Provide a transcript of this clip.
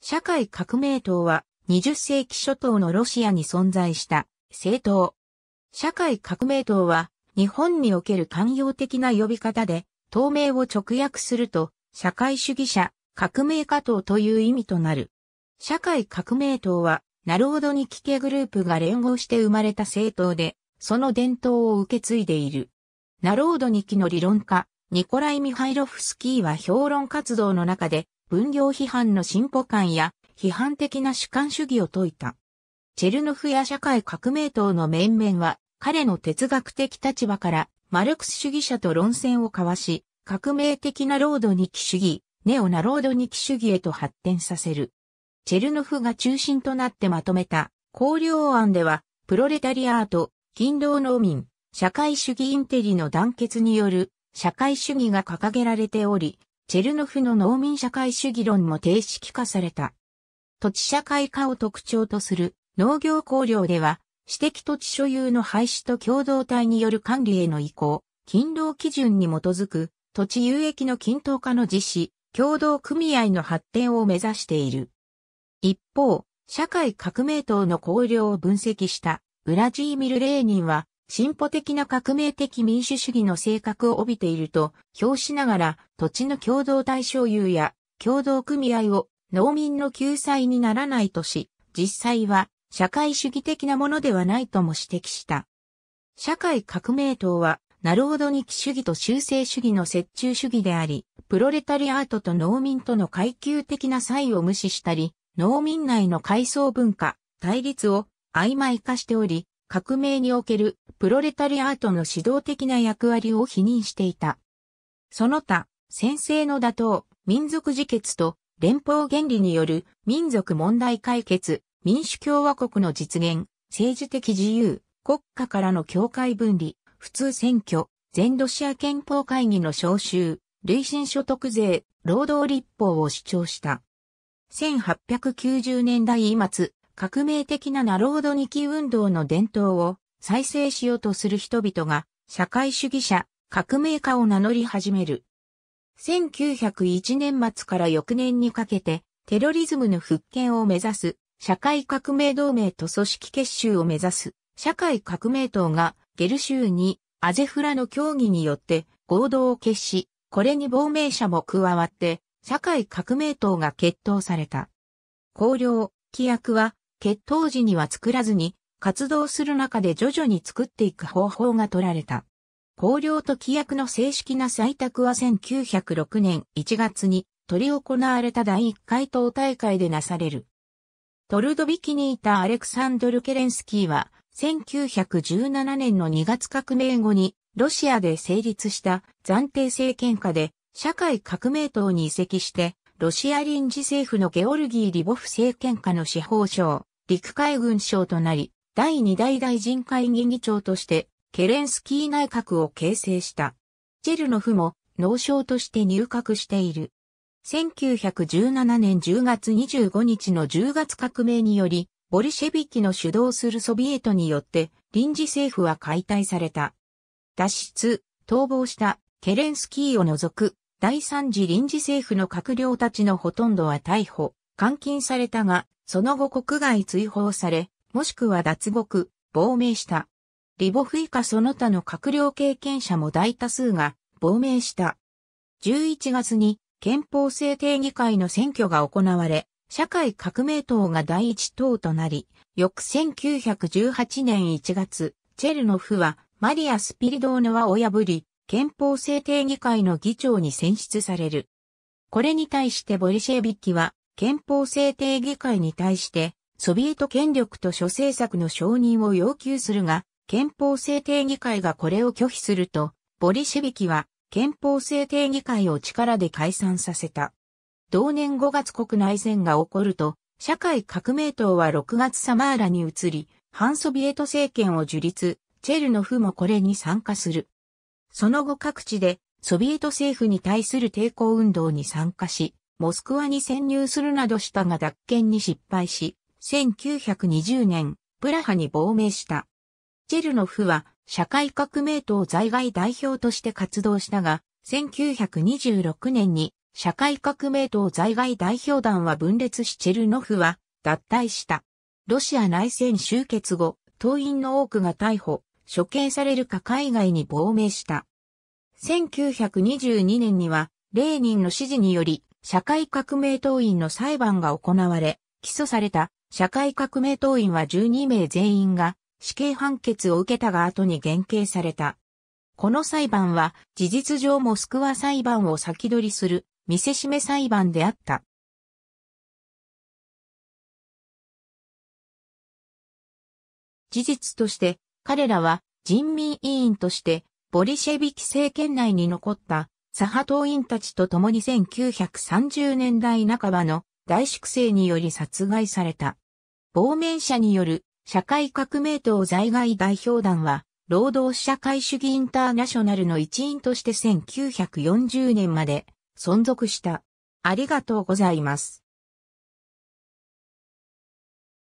社会革命党は20世紀初頭のロシアに存在した政党。社会革命党は日本における寛容的な呼び方で、党名を直訳すると社会主義者革命家党という意味となる。社会革命党は、ナロードニキケグループが連合して生まれた政党で、その伝統を受け継いでいる。ナロードニキの理論家、ニコライ・ミハイロフスキーは評論活動の中で、分業批判の進歩感や批判的な主観主義を説いた。チェルノフや社会革命党の面々は、彼の哲学的立場から、マルクス主義者と論戦を交わし、革命的なロード日記主義、ネオなード日記主義へと発展させる。チェルノフが中心となってまとめた、考慮案では、プロレタリアート、勤労農民、社会主義インテリの団結による社会主義が掲げられており、チェルノフの農民社会主義論も定式化された。土地社会化を特徴とする農業工業では、私的土地所有の廃止と共同体による管理への移行、勤労基準に基づく土地有益の均等化の実施、共同組合の発展を目指している。一方、社会革命党の綱領を分析したウラジーミル・レーニンは、進歩的な革命的民主主義の性格を帯びていると評しながら土地の共同対象有や共同組合を農民の救済にならないとし、実際は社会主義的なものではないとも指摘した。社会革命党は、なるほどに主義と修正主義の折衷主義であり、プロレタリアートと農民との階級的な差異を無視したり、農民内の階層文化、対立を曖昧化しており、革命におけるプロレタリアートの指導的な役割を否認していた。その他、先制の打倒、民族自決と連邦原理による民族問題解決、民主共和国の実現、政治的自由、国家からの境界分離、普通選挙、全ロシア憲法会議の招集、累進所得税、労働立法を主張した。1890年代末、革命的なナロードニキ運動の伝統を再生しようとする人々が社会主義者、革命家を名乗り始める。1901年末から翌年にかけてテロリズムの復権を目指す社会革命同盟と組織結集を目指す社会革命党がゲル州にアゼフラの協議によって合同を決し、これに亡命者も加わって社会革命党が決闘された。綱領、規約は決闘時には作らずに活動する中で徐々に作っていく方法が取られた。公領と規約の正式な採択は1906年1月に取り行われた第1回党大会でなされる。トルドビキにいたアレクサンドル・ケレンスキーは1917年の2月革命後にロシアで成立した暫定政権下で社会革命党に移籍してロシア臨時政府のゲオルギー・リボフ政権下の司法省、陸海軍省となり、第2代大臣会議議長として、ケレンスキー内閣を形成した。ジェルノフも、農相として入閣している。1917年10月25日の10月革命により、ボリシェビキの主導するソビエトによって、臨時政府は解体された。脱出、逃亡したケレンスキーを除く第三次臨時政府の閣僚たちのほとんどは逮捕、監禁されたが、その後国外追放され、もしくは脱獄、亡命した。リボフ以下その他の閣僚経験者も大多数が亡命した。11月に憲法制定議会の選挙が行われ、社会革命党が第一党となり、翌1918年1月、チェルノフはマリア・スピリドーヌはを破り、憲法制定議会の議長に選出される。これに対してボリシェビッキは憲法制定議会に対してソビエト権力と諸政策の承認を要求するが、憲法制定議会がこれを拒否すると、ボリシェビキは憲法制定議会を力で解散させた。同年5月国内戦が起こると、社会革命党は6月サマーラに移り、反ソビエト政権を樹立、チェルノフもこれに参加する。その後各地でソビエト政府に対する抵抗運動に参加し、モスクワに潜入するなどしたが脱権に失敗し、1920年、プラハに亡命した。チェルノフは社会革命党在外代表として活動したが、1926年に社会革命党在外代表団は分裂しチェルノフは脱退した。ロシア内戦終結後、党員の多くが逮捕、処刑されるか海外に亡命した。1922年には、レーニンの指示により、社会革命党員の裁判が行われ、起訴された社会革命党員は12名全員が死刑判決を受けたが後に減刑された。この裁判は事実上モスクワ裁判を先取りする見せしめ裁判であった。事実として彼らは人民委員としてボリシェビキ政権内に残った左派党員たちと共に1930年代半ばの大粛清により殺害された。亡命者による社会革命党在外代表団は、労働社会主義インターナショナルの一員として1940年まで存続した。ありがとうございます。